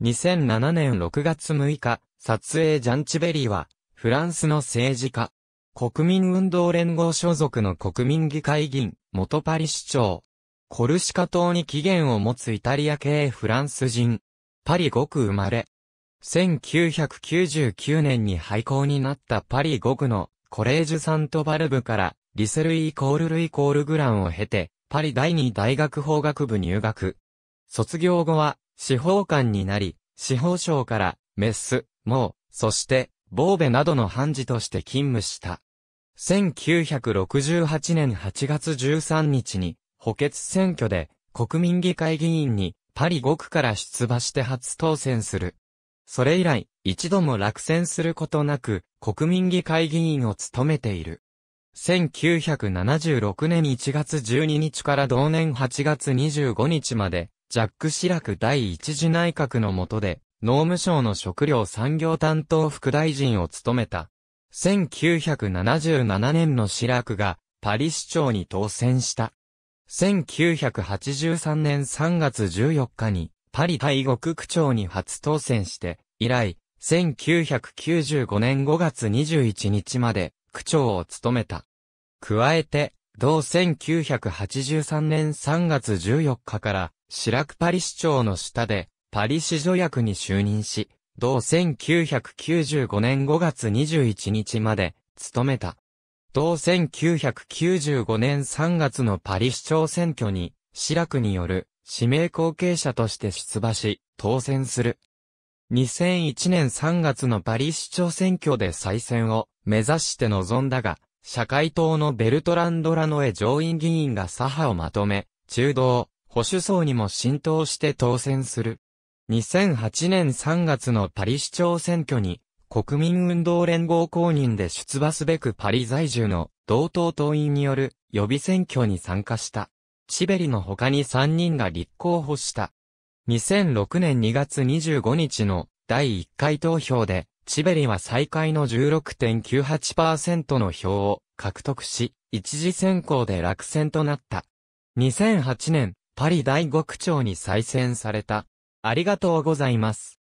2007年6月6日、撮影ジャンチベリーは、フランスの政治家、国民運動連合所属の国民議会議員、元パリ市長、コルシカ島に起源を持つイタリア系フランス人、パリ5区生まれ、1999年に廃校になったパリ5区のコレージュサントバルブからリセルイコールルイコールグランを経てパリ第2大学法学部入学。卒業後は司法官になり、司法省から、メス、モー、そして、ボーベなどの判事として勤務した。1968年8月13日に、補欠選挙で、国民議会議員に、パリ5区から出馬して初当選する。それ以来、一度も落選することなく、国民議会議員を務めている。1976年1月12日から同年8月25日まで、ジャック・シラク第一次内閣の下で、農務省の食料産業担当副大臣を務めた。1977年のシラクが、パリ市長に当選した。1983年3月14日に、パリ大国区長に初当選して、以来、1995年5月21日まで、区長を務めた。加えて、同1983年3月14日から、シラクパリ市長の下で、パリ市助役に就任し、同1995年5月21日まで、務めた。同1995年3月のパリ市長選挙に、シラクによる指名後継者として出馬し、当選する。2001年3月のパリ市長選挙で再選を目指して臨んだが、社会党のベルトランド・ラノエ上院議員が左派をまとめ、中道、保守層にも浸透して当選する。2008年3月のパリ市長選挙に、国民運動連合公認で出馬すべくパリ在住の同党党員による予備選挙に参加した。チベリの他に3人が立候補した。2006年2月25日の第1回投票で、チベリは最下位の16.98%の票を獲得し、一時選考で落選となった。2008年、パリ大区長に再選された。ありがとうございます。